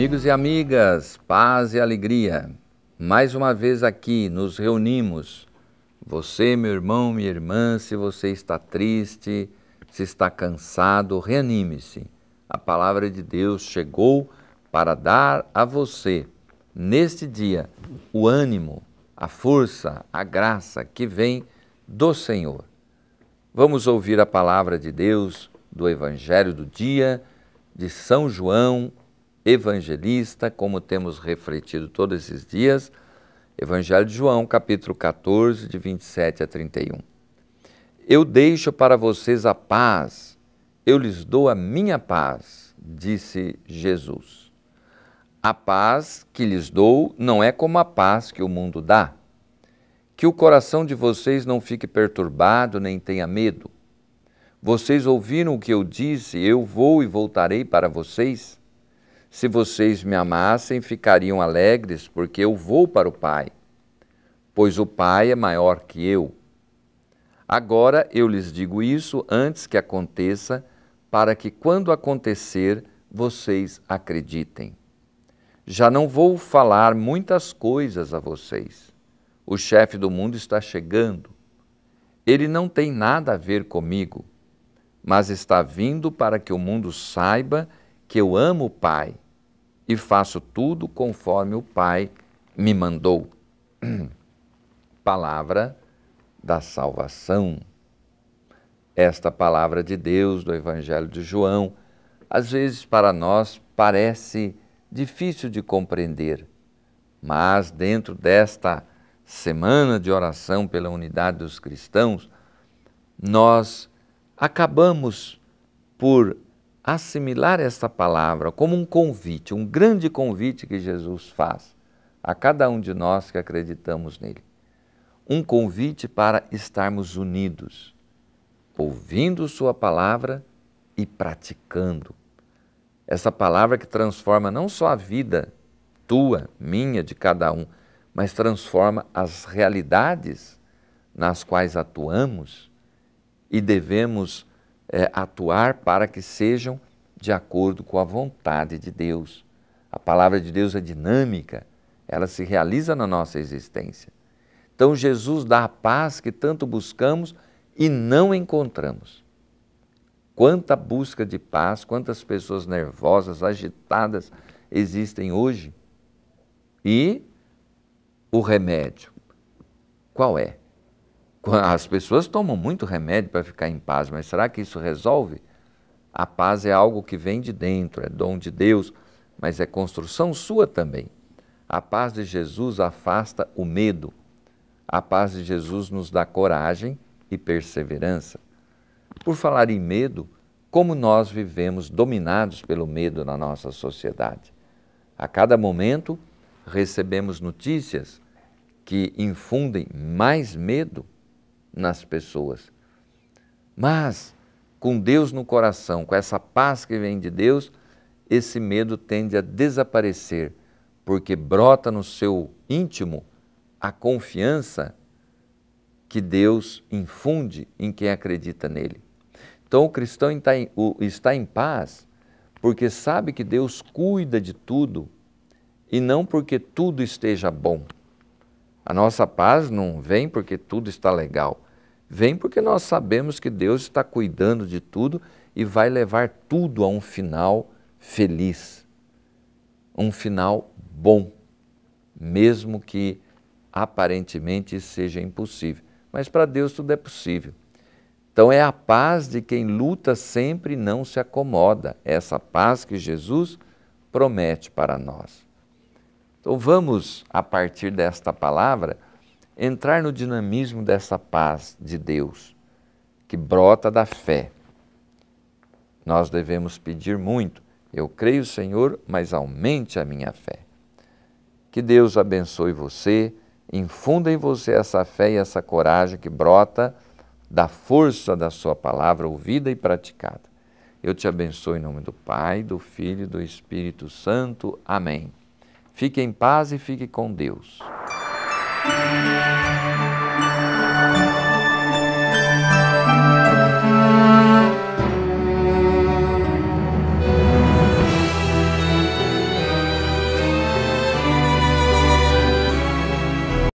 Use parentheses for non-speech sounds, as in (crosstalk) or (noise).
Amigos e amigas, paz e alegria, mais uma vez aqui nos reunimos. Você, meu irmão, minha irmã, se você está triste, se está cansado, reanime-se. A palavra de Deus chegou para dar a você, neste dia, o ânimo, a força, a graça que vem do Senhor. Vamos ouvir a palavra de Deus do Evangelho do dia de São João, evangelista, como temos refletido todos esses dias, Evangelho de João, capítulo 14, de 27 a 31. Eu deixo para vocês a paz, eu lhes dou a minha paz, disse Jesus. A paz que lhes dou não é como a paz que o mundo dá. Que o coração de vocês não fique perturbado nem tenha medo. Vocês ouviram o que eu disse, eu vou e voltarei para vocês. Se vocês me amassem, ficariam alegres, porque eu vou para o Pai, pois o Pai é maior que eu. Agora eu lhes digo isso antes que aconteça, para que quando acontecer, vocês acreditem. Já não vou falar muitas coisas a vocês. O chefe do mundo está chegando. Ele não tem nada a ver comigo, mas está vindo para que o mundo saiba que eu amo o Pai e faço tudo conforme o Pai me mandou. (clears throat) Palavra da salvação. Esta palavra de Deus do Evangelho de João, às vezes para nós parece difícil de compreender, mas dentro desta semana de oração pela unidade dos cristãos, nós acabamos por assimilar esta palavra como um convite, um grande convite que Jesus faz a cada um de nós que acreditamos nele. Um convite para estarmos unidos, ouvindo Sua palavra e praticando. Essa palavra que transforma não só a vida tua, minha, de cada um, mas transforma as realidades nas quais atuamos e devemos é, atuar para que sejam de acordo com a vontade de Deus. A palavra de Deus é dinâmica, ela se realiza na nossa existência. Então, Jesus dá a paz que tanto buscamos e não encontramos. Quanta busca de paz, quantas pessoas nervosas, agitadas existem hoje. E o remédio? Qual é? As pessoas tomam muito remédio para ficar em paz, mas será que isso resolve? A paz é algo que vem de dentro, é dom de Deus, mas é construção sua também. A paz de Jesus afasta o medo. A paz de Jesus nos dá coragem e perseverança. Por falar em medo, como nós vivemos dominados pelo medo na nossa sociedade? A cada momento recebemos notícias que infundem mais medo nas pessoas. Mas, com Deus no coração, com essa paz que vem de Deus, esse medo tende a desaparecer, porque brota no seu íntimo a confiança que Deus infunde em quem acredita nele. Então o cristão está em, está em paz porque sabe que Deus cuida de tudo e não porque tudo esteja bom. A nossa paz não vem porque tudo está legal. Vem porque nós sabemos que Deus está cuidando de tudo e vai levar tudo a um final feliz, um final bom, mesmo que aparentemente seja impossível. Mas para Deus tudo é possível. Então é a paz de quem luta sempre e não se acomoda, é essa paz que Jesus promete para nós. Então vamos, a partir desta palavra, entrar no dinamismo dessa paz de Deus, que brota da fé. Nós devemos pedir muito. Eu creio, Senhor, mas aumente a minha fé. Que Deus abençoe você, infunda em você essa fé e essa coragem que brota da força da sua palavra ouvida e praticada. Eu te abençoo em nome do Pai, do Filho e do Espírito Santo. Amém. Fique em paz e fique com Deus.